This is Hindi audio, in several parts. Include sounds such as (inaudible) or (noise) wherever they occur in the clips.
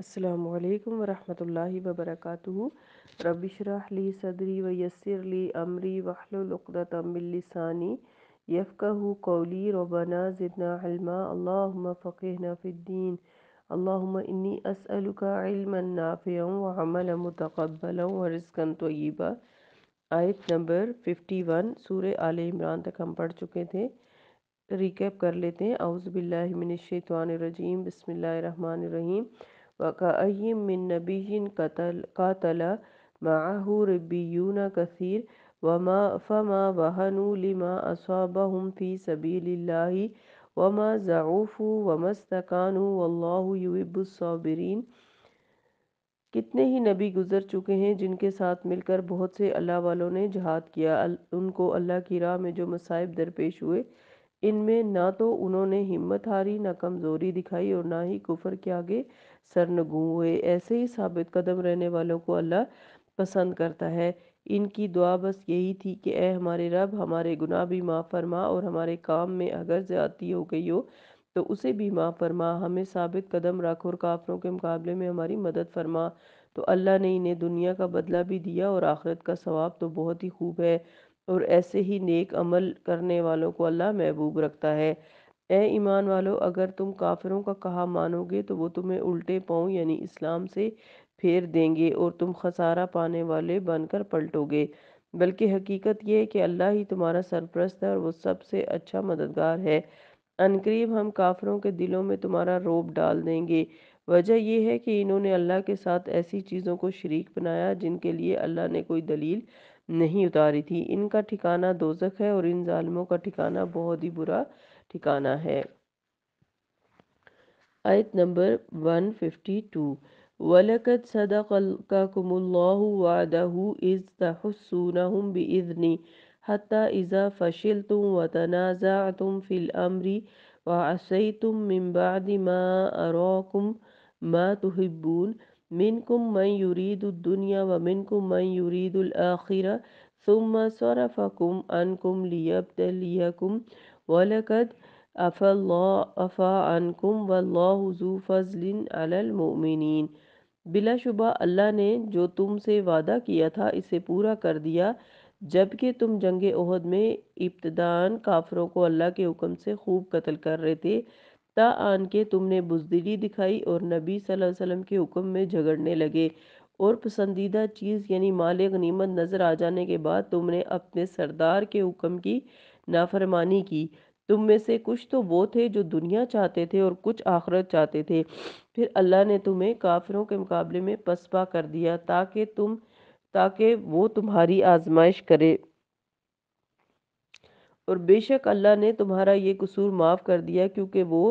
अस्सलाम वरम रहमतुल्लाहि व सदरी व यस्सिर अमरी वहलुलुक़्दतम मिन यफ़क़हू कौली रोबाना ज़िदना इल्मा अल्लाहुम्मा फ़क़िहना फ़िद्दीन अल्लाहुम्मा इन्नी असअलुका इल्मन नाफ़िअन व अमलन आयत नंबर 51 सूर्य आल इमरान तक हम पढ़ चुके थे रिकैप कर लेते हैं आउज़बिल्लिमिनशैतवानरजीम बसमिल्लर रहीम وكأي من نبي قتل, قاتل معه ربيون كثير وما فما وهنوا لما أصابهم في سبيل الله وما ضعفوا وما استكانوا والله يحب الصابرين कितने ही नबी गुजर चुके हैं जिनके साथ मिलकर बहुत से अल्लाह वालों ने जहाद किया उनको अल्लाह की राह में जो मसाइब दरपेश हुए इनमें ना तो उन्होंने हिम्मत हारी ना कमज़ोरी दिखाई और ना ही कुफर के आगे सरनगु हुए ऐसे ही साबित कदम रहने वालों को अल्लाह पसंद करता है इनकी दुआ बस यही थी कि ए हमारे रब हमारे गुनाह भी माफ़ फरमा और हमारे काम में अगर ज़्यादती हो गई हो तो उसे भी माफ़ फरमा हमें साबित कदम रख और काफरों के मुकाबले में हमारी मदद फरमा तो अल्लाह ने इन्हें दुनिया का बदला भी दिया और आखिरत का सवाब तो बहुत ही खूब है और ऐसे ही नेक अमल करने वालों को अल्लाह महबूब रखता है ए ईमान वालो अगर तुम काफिरों का कहा मानोगे तो वो तुम्हें उल्टे पाँव यानी इस्लाम से फेर देंगे और तुम खसारा पाने वाले बनकर पलटोगे बल्कि हकीकत यह है कि अल्लाह ही तुम्हारा सरप्रस्त है और वो सबसे अच्छा मददगार है अनकरीब हम काफरों के दिलों में तुम्हारा रोब डाल देंगे वजह यह है कि इन्होंने अल्लाह के साथ ऐसी चीज़ों को शरीक बनाया जिनके लिए अल्लाह ने कोई दलील नहीं उतारी थी इनका ठिकाना दोजक है और इन ालमों का ठिकाना बहुत ही बुरा ठिकाना है आयत नंबर 152 वलकद सदाकमुल्लाहु वादहु इज तहस्सूनहुम बिइzni हत्ता इजा तनाज़ा तुम फिल अमरी तुम मिन बअदि मा अराकुम मा तुहिब्बून मिनकुम मन युरीदु दुनिया व मिनकुम मन युरीदुल आखिरा थुम्मा सरफकुम अनकुम लियबतलियकुम वलकद अफ़ा अफ़ा अनकुम वल्लाजू फ़ज़लिन अलमिन बिलाशुबा अल्लाह ने जो तुमसे वादा किया था इसे पूरा कर दिया जबकि तुम जंग अहद में इब्तदान काफरों को अल्लाह के हुक्म से खूब कत्ल कर रहे थे ता आन के तुमने बुजदिली दिखाई और नबी सल्लल्लाहु अलैहि वसल्लम के हुक्म में झगड़ने लगे और पसंदीदा चीज़ यानी माल गनीमत नज़र आ जाने के बाद तुमने अपने सरदार के हुक्म की नाफरमानी की तुम में से कुछ तो वो थे जो दुनिया चाहते थे और कुछ आखरत चाहते थे फिर अल्लाह ने तुम्हें काफिरों के मुकाबले में पसपा कर दिया ताकि तुम ताकि वो तुम्हारी आजमाइश करे और बेशक अल्लाह ने तुम्हारा ये कसूर माफ़ कर दिया क्योंकि वो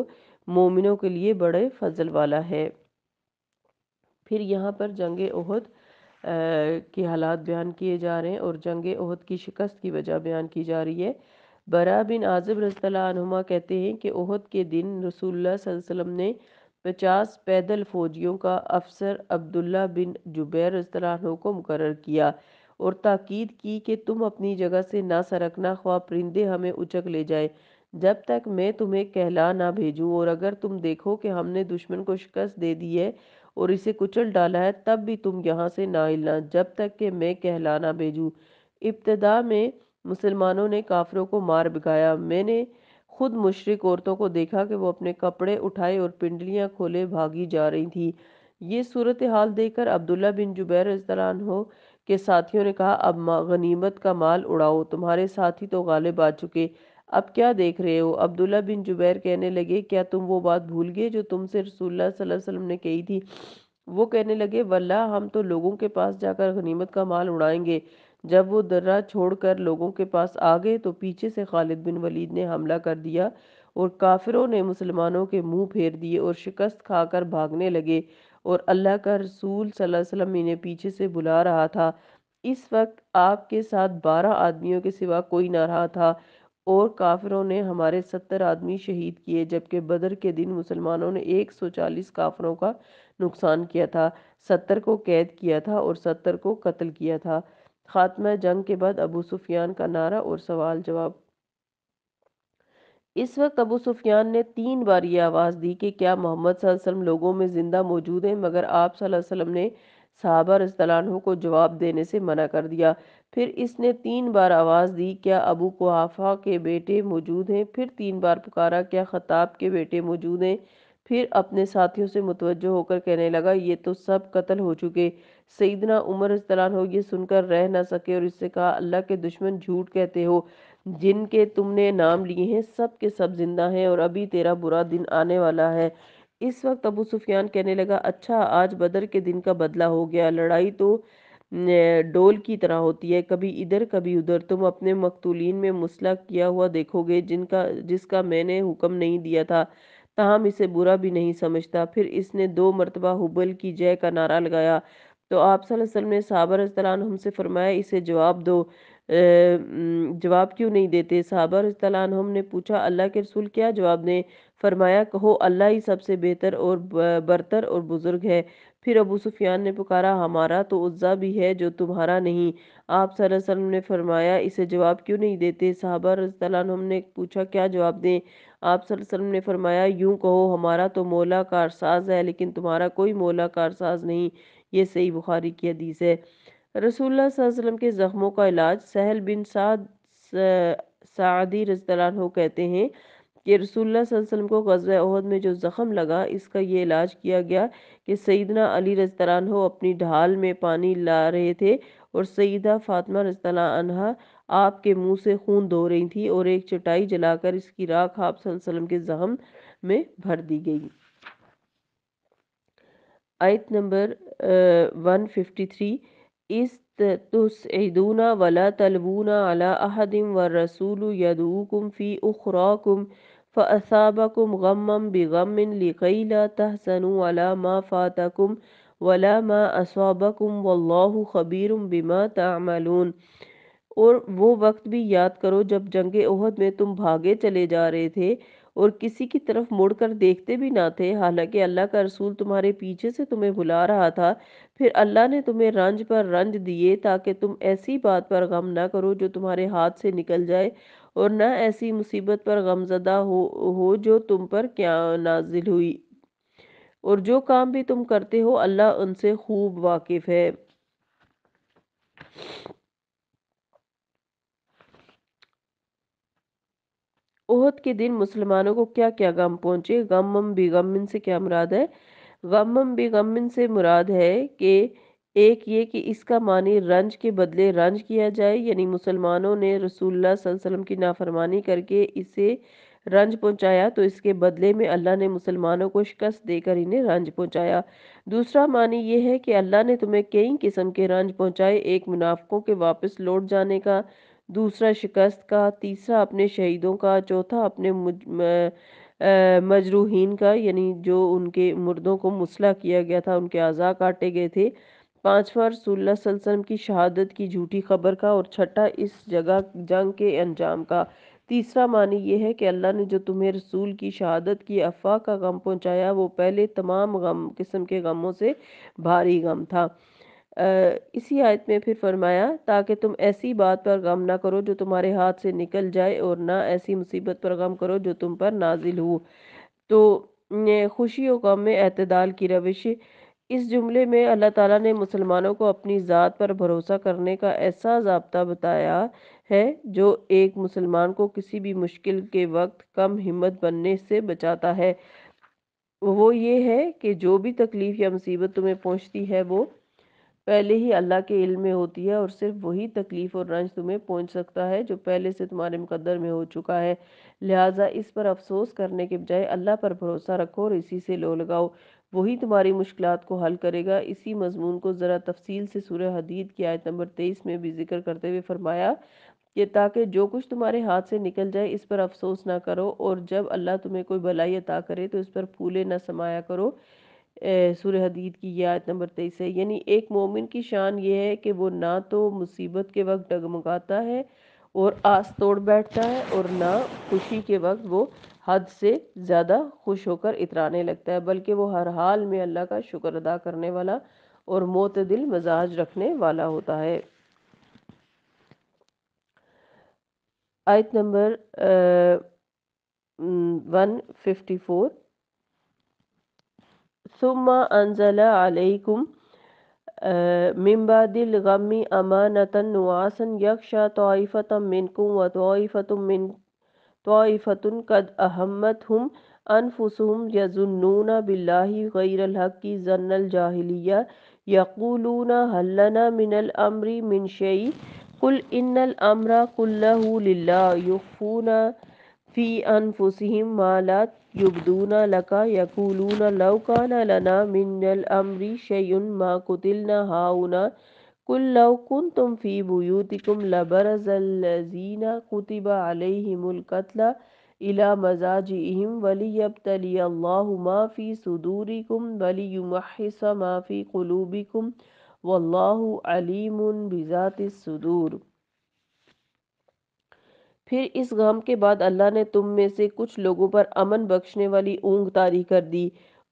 मोमिनों के लिए बड़े फजल वाला है फिर यहाँ पर जंग ओहद के हालात बयान किए जा रहे हैं और जंग ओहद की शिकस्त की वजह बयान की जा रही है बरा बिन आज़म रसतुमा कहते हैं कि ओहद के दिन रसूलुल्लाह वसल्लम ने पचास पैदल फौजियों का अफसर अब्दुल्ला बिन जुबैर रसतु को मुकर किया और ताकीद की कि तुम अपनी जगह से ना सरकना ख्वा परिंदे हमें उचक ले जाए जब तक मैं तुम्हें कहला ना भेजूँ और अगर तुम देखो कि हमने दुश्मन को शिकस्त दे दी है और इसे कुचल डाला है तब भी तुम यहाँ से ना हिलना जब तक कि मैं कहला ना भेजूँ इब्तदा में मुसलमानों ने काफरों को मार बिगाया मैंने खुद मुशरक औरतों को देखा कि वो अपने कपड़े उठाए और पिंडलियाँ खोले भागी जा रही थी ये सूरत हाल देखकर अब्दुल्ला बिन जुबैर हो के साथियों ने कहा अब गनीमत का माल उड़ाओ तुम्हारे साथी तो गालिब आ चुके अब क्या देख रहे हो अब्दुल्ला बिन जुबैर कहने लगे क्या तुम वो बात भूल गए जो तुमसे रसुल्लाम ने कही थी वो कहने लगे वल्ला हम तो लोगों के पास जाकर गनीमत का माल उड़ाएंगे जब वो दर्रा छोड़कर लोगों के पास आ गए तो पीछे से खालिद बिन वलीद ने हमला कर दिया और काफिरों ने मुसलमानों के मुंह फेर दिए और शिकस्त खाकर भागने लगे और अल्लाह का रसूल सल्लम इन्हें पीछे से बुला रहा था इस वक्त आपके साथ बारह आदमियों के सिवा कोई ना रहा था और काफिरों ने हमारे सत्तर आदमी शहीद किए जबकि बदर के दिन मुसलमानों ने एक सौ चालीस काफिरों का नुकसान किया था सत्तर को कैद किया था और सत्तर को कत्ल किया था खात्मा जंग के बाद अबू सुफियान का नारा और सवाल जवाब इस वक्त अबू सुफियान ने तीन बार ये आवाज़ दी कि क्या मोहम्मद वसल्लम लोगों में ज़िंदा मौजूद हैं मगर आप वसल्लम ने साबर रसतलानों को जवाब देने से मना कर दिया फिर इसने तीन बार आवाज़ दी क्या अबू कुहाफा के बेटे मौजूद हैं फिर तीन बार पुकारा क्या खताब के बेटे मौजूद हैं फिर अपने साथियों से मुतवजो होकर कहने लगा ये तो सब कत्ल हो चुके सईदना उमर रजतलान हो ये सुनकर रह ना सके और इससे कहा अल्लाह के दुश्मन झूठ कहते हो जिनके तुमने नाम लिए हैं सब के सब जिंदा हैं और अभी तेरा बुरा दिन आने वाला है इस वक्त अबू सुफियान कहने लगा अच्छा आज बदर के दिन का बदला हो गया लड़ाई तो डोल की तरह होती है कभी इधर कभी उधर तुम अपने मकतूलिन में मुसला किया हुआ देखोगे जिनका जिसका मैंने हुक्म नहीं दिया था ताहम इसे बुरा भी नहीं समझता फिर इसने दो मरतबा हुबल की जय का नारा लगाया तो आप ने साबर रसतम हमसे फरमाया इसे जवाब दो जवाब क्यों नहीं देते साबर रसतम ने पूछा अल्लाह के रसूल क्या जवाब दें फरमाया कहो अल्लाह ही सबसे बेहतर और बरतर और बुज़ुर्ग है फिर अबू सुफियान ने पुकारा हमारा तो उज्जा भी है जो तुम्हारा नहीं आप वसल्लम ने फरमाया इसे जवाब क्यों नहीं देते साहबा रसम ने पूछा क्या जवाब दें आप वसल्लम ने फरमाया यूं कहो हमारा तो मौला कारसाज है लेकिन तुम्हारा कोई मौला कारसाज नहीं ये सही बुखारी की हदीस है रसूलुल्लाह वसल्लम के ज़ख्मों का इलाज सहल बिन साद सादी रसतलान कहते हैं कि रसूलुल्लाह वसल्लम को गज़ अहद में जो ज़ख़म लगा इसका ये इलाज किया गया कि सईदना अली रजतलान हो अपनी ढाल में पानी ला रहे थे और सईदा फातिमा रजतला अनहा आपके मुंह से खून धो रही थी और एक चटाई जलाकर इसकी राख आप वसल्लम के ज़ख़म में भर दी गई आयत नंबर वन फिफ्टी थ्री इस तुसदूना वला तलबूना अला अहदिम व रसूल यदूकुम फ़ी उखराकुम फ़साबकुम गम بغم لكي لا تحزنوا على ما فاتكم ولا ما أصابكم والله خبير بما تعملون और वो वक्त भी याद करो जब जंग उहद में तुम भागे चले जा रहे थे और किसी की तरफ मुड़कर देखते भी ना थे हालांकि अल्लाह का रसूल तुम्हारे पीछे से तुम्हें बुला रहा था फिर अल्लाह ने तुम्हें रंज पर रंज दिए ताकि तुम ऐसी बात पर गम ना करो जो तुम्हारे हाथ से निकल जाए और न ऐसी मुसीबत पर गमजदा हो हो जो तुम पर क्या नाजिल हुई और जो काम भी तुम करते हो अल्लाह उनसे खूब वाकिफ है ओहद के दिन मुसलमानों को क्या क्या गम पहुंचे गम बेगमिन से क्या मुराद है गम बेगमिन से मुराद है कि एक ये कि इसका मानी रंज के बदले रंज किया जाए यानी मुसलमानों ने रसूलुल्लाह वसल्लम की नाफरमानी करके इसे रंज पहुंचाया तो इसके बदले में अल्लाह ने मुसलमानों को शिकस्त देकर इन्हें रंज पहुंचाया दूसरा मानी यह है कि अल्लाह ने तुम्हें कई किस्म के रंज पहुंचाए एक मुनाफों के वापस लौट जाने का दूसरा शिकस्त का तीसरा अपने शहीदों का चौथा अपने मजरूहीन का यानी जो उनके मुर्दों को मुसला किया गया था उनके अज़ा काटे गए थे पांचवा रसूलुल्लाह सल्लल्लाहु की शहादत की झूठी खबर का और छठा इस जगह जंग के अंजाम का तीसरा मानी यह है कि अल्लाह ने जो तुम्हें रसूल की शहादत की अफवाह का गम पहुंचाया वो पहले तमाम गम किस्म के गमों से भारी गम था इसी आयत में फिर फरमाया ताकि तुम ऐसी बात पर गम ना करो जो तुम्हारे हाथ से निकल जाए और ना ऐसी मुसीबत पर गम करो जो तुम पर नाजिल हो तो खुशी और गम में अतदाल की रविश इस जुमले में अल्लाह ताला ने मुसलमानों को अपनी ज़ात पर भरोसा करने का ऐसा जबता बताया है जो एक मुसलमान को किसी भी मुश्किल के वक्त कम हिम्मत बनने से बचाता है वो ये है कि जो भी तकलीफ़ या मुसीबत तुम्हें पहुंचती है वो पहले ही अल्लाह के इल्म में होती है और सिर्फ वही तकलीफ़ और रंज तुम्हें पहुंच सकता है जो पहले से तुम्हारे मुकद्दर में हो चुका है लिहाजा इस पर अफसोस करने के बजाय अल्लाह पर भरोसा रखो और इसी से लो लगाओ वही तुम्हारी मुश्किल को हल करेगा इसी मजमून को ज़रा तफसील से सूर्य हदीद की आयत नंबर तेईस में भी जिक्र करते हुए फरमाया कि ताकि जो कुछ तुम्हारे हाथ से निकल जाए इस पर अफसोस ना करो और जब अल्लाह तुम्हें कोई भलाई अता करे तो इस पर फूले ना समाया करो सूर हदीद की यह आयत नंबर तेईस है यानी एक मोमिन की शान ये है कि वो ना तो मुसीबत के वक्त डगमगाता है और आस तोड़ बैठता है और ना खुशी के वक्त वो हद से ज़्यादा खुश होकर इतराने लगता है बल्कि वो हर हाल में अल्लाह का शुक्र अदा करने वाला और मोतदिल मजाज रखने वाला होता है आयत नंबर वन फिफ्टी फोर सुम्मा अनजला अलैकुम मिम्बादिल गमी अमानतन नवासन यक्षा तोफ़तम मिनकुम व तोफ़तम मिन तोइफ़तुन कद अहमत हम अनफुसुम यजुन्नून बिल्लाहि गैरल हक़ी जन्नल जाहिलिया यकूलून हल्लना मिनल अमरी मिन शई कुल इन्नल अमरा कुल्लहु लिल्ला युफ़ूना फ़ी अनफुसहिम माला युबदूना लका यकूलून लौकाना लना मिनल अमरी शयुन मा कुतिलना हाउना بيوتكم لبرز الذين كتب عليهم القتل लबरजीन مزاجهم وليبتلي الله ما في صدوركم وليمحص ما في قلوبكم والله عليم بذات الصدور फिर इस गम के बाद अल्लाह ने तुम में से कुछ लोगों पर अमन बख्शने वाली ऊँग तारी कर दी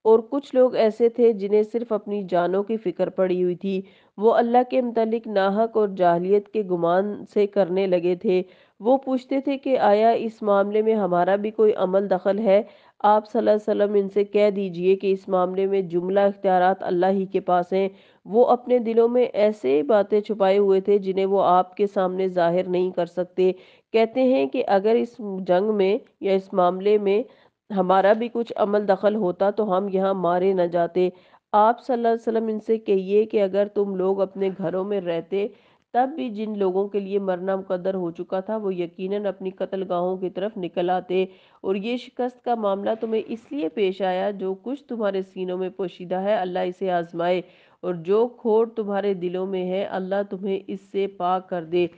और कुछ लोग ऐसे थे जिन्हें सिर्फ अपनी जानों की फिक्र पड़ी हुई थी वो अल्लाह के मतलब नाहक और जाहलीत के गुमान से करने लगे थे वो पूछते थे कि आया इस मामले में हमारा भी कोई अमल दखल है आप वसल्लम इनसे कह दीजिए कि इस मामले में जुमला इख्तियार अल्लाह ही के पास हैं वो अपने दिलों में ऐसे बातें छुपाए हुए थे जिन्हें वो आपके सामने जाहिर नहीं कर सकते कहते हैं कि अगर इस जंग में या इस मामले में हमारा भी कुछ अमल दखल होता तो हम यहाँ मारे न जाते आप सल्लल्लाहु अलैहि वसल्लम इनसे कहिए कि अगर तुम लोग अपने घरों में रहते तब भी जिन लोगों के लिए मरना मुकदर हो चुका था वो यकीनन अपनी कत्लगाहों की तरफ निकल आते और ये शिकस्त का मामला तुम्हें इसलिए पेश आया जो कुछ तुम्हारे सीनों में पोशीदा है अल्लाह इसे आजमाए और जो खोट तुम्हारे दिलों में है अल्लाह तुम्हें इससे पाक कर दे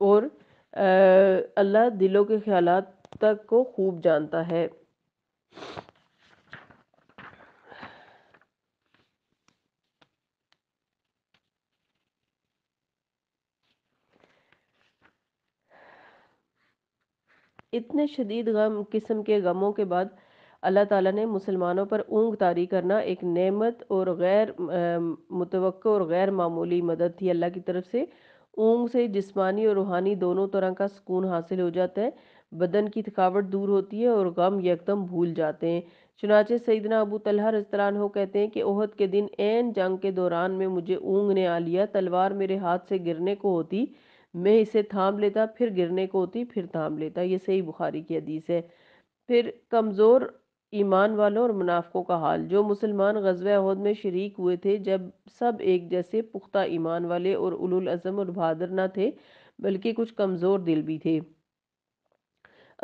और अल्लाह दिलों के ख्याल तक को खूब जानता है इतने शदीद गम किस्म के गमों के बाद अल्लाह ताला ने मुसलमानों पर ऊँग तारी करना एक नेमत और गैर मुतव और गैर मामूली मदद थी अल्लाह की तरफ से ऊँग से जिस्मानी और रूहानी दोनों तरह का सुकून हासिल हो जाता है बदन की थकावट दूर होती है और गम यकदम भूल जाते हैं चुनाचे सईदना अबू तलहा रजतलान हो कहते हैं कि ओहद के दिन एन जंग के दौरान में मुझे ऊँग ने आ लिया तलवार मेरे हाथ से गिरने को होती मैं इसे थाम लेता फिर गिरने को होती फिर थाम लेता ये सही बुखारी की हदीस है फिर कमज़ोर ईमान वालों और मुनाफों का हाल जो मुसलमान गजब अहद में शरीक हुए थे जब सब एक जैसे पुख्ता ईमान वाले और उलुल अज़म और बहादुर न थे बल्कि कुछ कमज़ोर दिल भी थे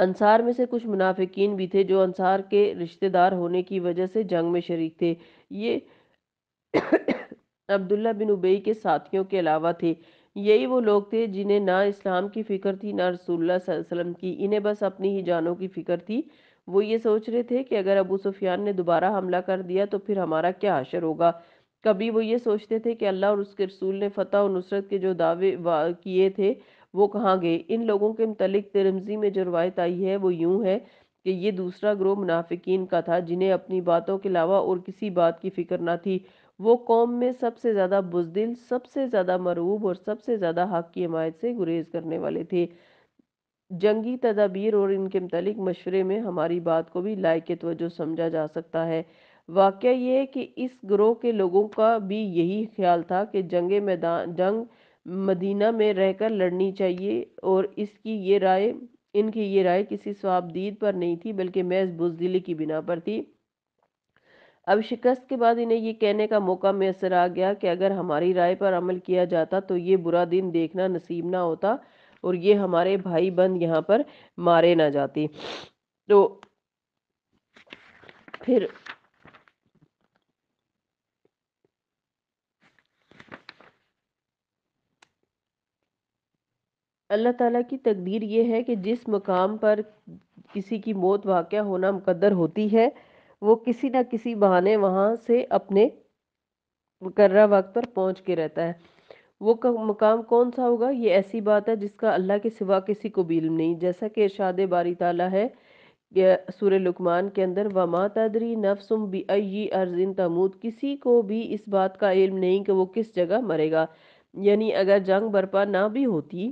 अंसार में से कुछ मुनाफिकीन भी थे जो अंसार के रिश्तेदार होने की वजह से जंग में शरीक थे ये (coughs) अब्दुल्ला बिन उबई के साथियों के अलावा थे यही वो लोग थे जिन्हें ना इस्लाम की फ़िक्र थी ना रसूलुल्लाह वसल्लम की इन्हें बस अपनी ही जानों की फ़िक्र थी वो ये सोच रहे थे कि अगर अबू सुफियान ने दोबारा हमला कर दिया तो फिर हमारा क्या अशर होगा कभी वो ये सोचते थे कि अल्लाह और उसके रसूल ने फतह और नुसरत के जो दावे किए थे वो कहाँ गए इन लोगों के मतलब तिरमजी में जो रवायत आई है वो यूं है कि ये दूसरा ग्रोह मुनाफिकीन का था जिन्हें अपनी बातों के अलावा और किसी बात की फिक्र ना थी वो कौम में सबसे ज़्यादा बुजदिल सबसे ज़्यादा मरूब और सबसे ज़्यादा हक की हमायत से गुरेज करने वाले थे जंगी तदाबीर और इनके मतलब मशवरे में हमारी बात को भी लायक तवज्जो समझा जा सकता है वाक़ ये है कि इस ग्रोह के लोगों का भी यही ख्याल था कि जंग मैदान जंग मदीना में रहकर लड़नी चाहिए और इसकी ये राय इनकी ये राय किसी स्वाबदीद पर नहीं थी बल्कि महज बुजदिली की बिना पर थी अब शिकस्त के बाद इन्हें ये कहने का मौका मैसर आ गया कि अगर हमारी राय पर अमल किया जाता तो ये बुरा दिन देखना नसीब ना होता और ये हमारे भाई बंद यहाँ पर मारे ना जाते तो फिर अल्लाह ताला की तकदीर ये है कि जिस मकाम पर किसी की मौत वाक़ होना मुकद्दर होती है वो किसी ना किसी बहाने वहाँ से अपने मुकर्रा वक्त पर पहुँच के रहता है वो मकाम कौन सा होगा ये ऐसी बात है जिसका अल्लाह के सिवा किसी को भी इल्म नहीं जैसा कि इरशाद बारी ताला है सूर्य लुकमान के अंदर व मा तदरी नफसुम बी अयी अर्जिन तमूद किसी को भी इस बात का इल्म नहीं कि वो किस जगह मरेगा यानी अगर जंग बरपा ना भी होती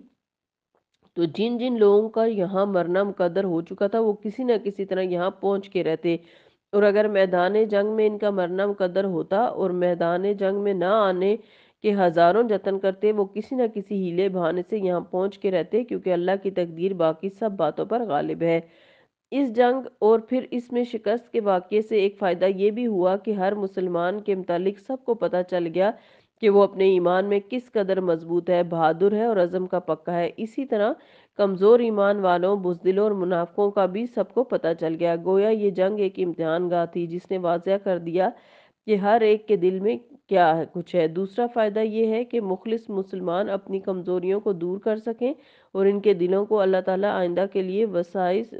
तो जिन जिन लोगों का यहाँ मरना मुकदर हो चुका था वो किसी ना किसी तरह यहाँ पहुँच के रहते और अगर मैदान जंग में इनका मरना मुकदर होता और मैदान जंग में ना आने के हज़ारों जतन करते वो किसी न किसी हीले बहाने से यहाँ पहुँच के रहते क्योंकि अल्लाह की तकदीर बाकी सब बातों पर गालिब है इस जंग और फिर इसमें शिकस्त के वाक़े से एक फ़ायदा ये भी हुआ कि हर मुसलमान के मतलब सबको पता चल गया कि वो अपने ईमान में किस कदर मजबूत है बहादुर है और अज़म का पक्का है इसी तरह कमज़ोर ईमान वालों बुजदिलों और मुनाफों का भी सबको पता चल गया गोया ये जंग एक इम्तहान गाह थी जिसने वाजह कर दिया कि हर एक के दिल में क्या है कुछ है दूसरा फ़ायदा ये है कि मुखलिस मुसलमान अपनी कमज़ोरियों को दूर कर सकें और इनके दिलों को अल्लाह ताला आइंदा के लिए वसाइस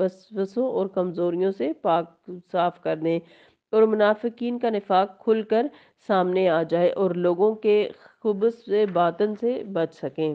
वसवसों और कमज़ोरियों से पाक साफ कर दें और मुनाफिकीन का निफाक खुलकर सामने आ जाए और लोगों के खुबस से बातन से बच सकें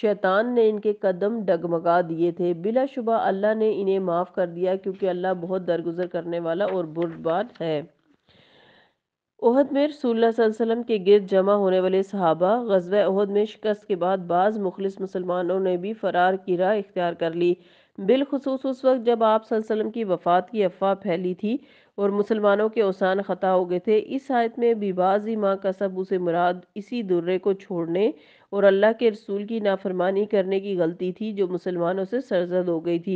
शैतान ने इनके कदम डगमगा दिए थे बिलाशुबा अल्लाह ने इन्हें माफ़ कर दिया क्योंकि अल्लाह बहुत दरगुजर करने वाला और बुरबाद है उहद में रसोल्लाम के गिरद जमा होने वाले सहाबा गजब उहद में शिकस्त के बाद बाज़ मुखलिस मुसलमानों ने भी फ़रार की राह इख्तियार कर ली बिलखसूस उस वक्त जब आप सल्लम की वफ़ात की अफवाह फैली थी और मुसलमानों के औसान ख़ता हो गए थे इस आयत में बिबाजी माँ का सब उसे मुराद इसी दुर्रे को छोड़ने और अल्लाह के रसूल की नाफरमानी करने की गलती थी जो मुसलमानों से सरजद हो गई थी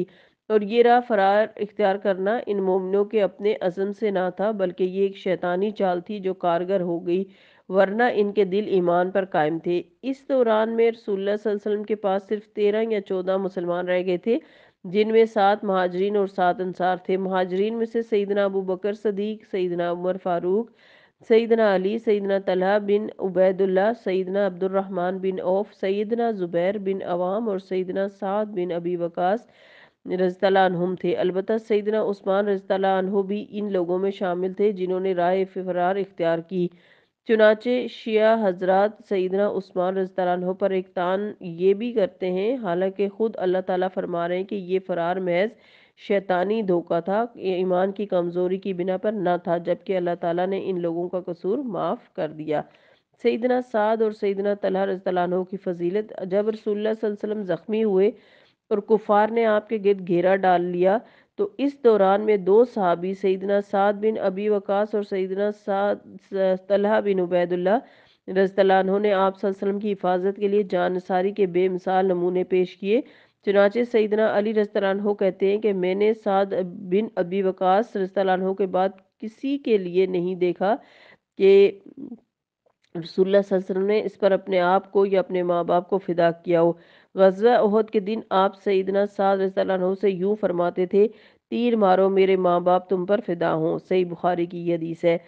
और ये राह फरार इख्तियार करना इन मोमिनों के अपने अज़म से ना था बल्कि ये एक शैतानी चाल थी जो कारगर हो गई वरना इनके दिल ईमान पर कायम थे इस दौरान में रसोल्ला के पास सिर्फ तेरह या चौदह मुसलमान रह गए थे जिनमें सात महाजरीन और सात अंसार थे महाजरीन में से सईदना अबू बकर सदीक सईदना उमर फ़ारूक सईदना अली सईदना तलहा बिन उबैदुल्ला सईदना अब्दुलरहमान बिन औफ सईदना ज़ुबैर बिन अवाम और सईदना साद बिन अबी वकास रजतलाम थे अलबत् सईदना उस्मान रजतलाम भी इन लोगों में शामिल थे जिन्होंने राय फरार इख्तियार की चुनाचे शिया हजरत सईदना उस्मान रजतलाम पर एक तान ये भी करते हैं हालांकि ख़ुद अल्लाह ताला फरमा रहे हैं कि ये फ़रार महज शैतानी धोखा था ईमान की कमज़ोरी की बिना पर ना था जबकि अल्लाह ताला ने इन लोगों का कसूर माफ़ कर दिया सईदना साद और सईदना तलह रजतलानों की फजीलत जब रसोल्ला ज़ख्मी हुए और कुफार ने आपके गिरद घेरा डाल लिया तो इस दौरान में दो सहाबी सईदना साद बिन अबी वकास और सईदना साद तलहा बिन उबैदुल्ला रजतलानों ने आप की हिफाजत के लिए जानसारी के बेमिसाल नमूने पेश किए चुनाचे सईदना अली रस्तानों कहते हैं कि मैंने साद बिन अबी वकास रस्तानों के बाद किसी के लिए नहीं देखा कि रसुल्ला ने इस पर अपने आप को या अपने माँ बाप को फिदा किया हो गजा अहद के दिन आप सईदना साद रसों से यूँ फरमाते थे तीर मारो मेरे माँ बाप तुम पर फिदा हों सही बुखारी की यदीस है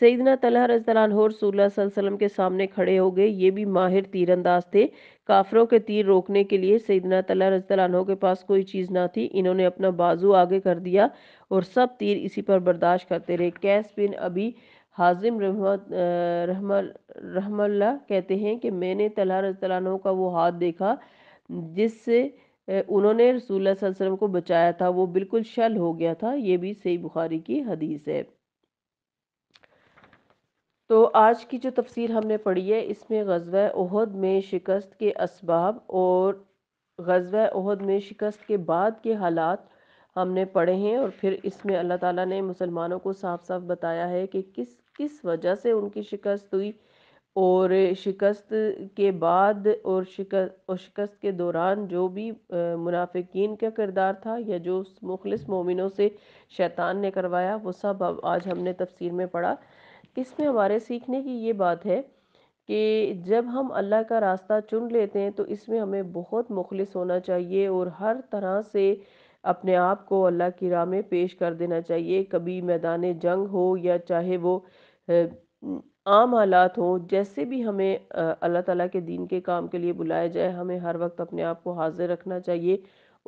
सईदना तलह हो वसल्लम के सामने खड़े हो गए ये भी माहिर तीरंदाज थे काफरों के तीर रोकने के लिए सईदना तलह रजतलानहों के पास कोई चीज़ ना थी इन्होंने अपना बाजू आगे कर दिया और सब तीर इसी पर बर्दाश्त करते रहे कैस बिन अभी हाजिम रहमल्ला कहते हैं कि मैंने तलह रजतलानहों का वो हाथ देखा जिससे उन्होंने रसूल वसल्लम को बचाया था वो बिल्कुल शल हो गया था ये भी सही बुखारी की हदीस है तो आज की जो तफसीर हमने पढ़ी है इसमें गजवा उहद में शिकस्त के इसबाब और गजवा में शिकस्त के बाद के हालात हमने पढ़े हैं और फिर इसमें अल्लाह ताला ने मुसलमानों को साफ साफ बताया है कि किस किस वजह से उनकी शिकस्त हुई और शिकस्त के बाद और शिकस्त और शिकस्त के दौरान जो भी मुनाफिकीन का किरदार था या जो मुखलिस मोमिनों से शैतान ने करवाया वो सब आज हमने तफसीर में पढ़ा इसमें हमारे सीखने की ये बात है कि जब हम अल्लाह का रास्ता चुन लेते हैं तो इसमें हमें बहुत मुखलिस होना चाहिए और हर तरह से अपने आप को अल्लाह की राह में पेश कर देना चाहिए कभी मैदान जंग हो या चाहे वो आम हालात हों जैसे भी हमें अल्लाह ताला के दीन के काम के लिए बुलाया जाए हमें हर वक्त अपने आप को हाजिर रखना चाहिए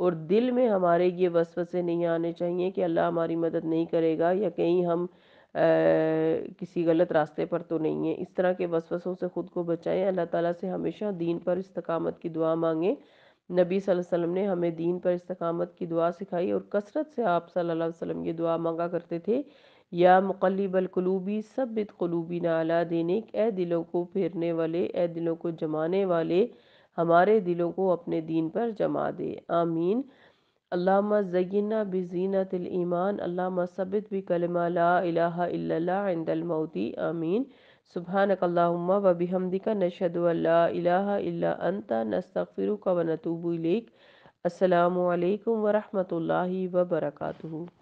और दिल में हमारे ये वसवसे नहीं आने चाहिए कि अल्लाह हमारी मदद नहीं करेगा या कहीं हम किसी गलत रास्ते पर तो नहीं है इस तरह के वसवसों से ख़ुद को बचाएं अल्लाह ताला से हमेशा दीन पर इस्तकामत की दुआ मांगें नबी वसल्लम ने हमें दीन पर इस्तकामत की दुआ सिखाई और कसरत से आप सल्लल्लाहु अलैहि वसल्लम ये दुआ मांगा करते थे या मुकलबल सब सबित कलूबी नाला देने ए दिलों को फेरने वाले ए दिलों को जमाने वाले हमारे दिलों को अपने दीन पर जमा दे आमीन अल्लामा ज़यना भी ज़ीनत ईमान अल्लामा सबित भी कलमा ला इलामौती आमीन सुबहानकल्लाम वबिहमदिका नशद इला अंता नस्तफ़िर का वनतूबुलक असलकम वरहमल वर्का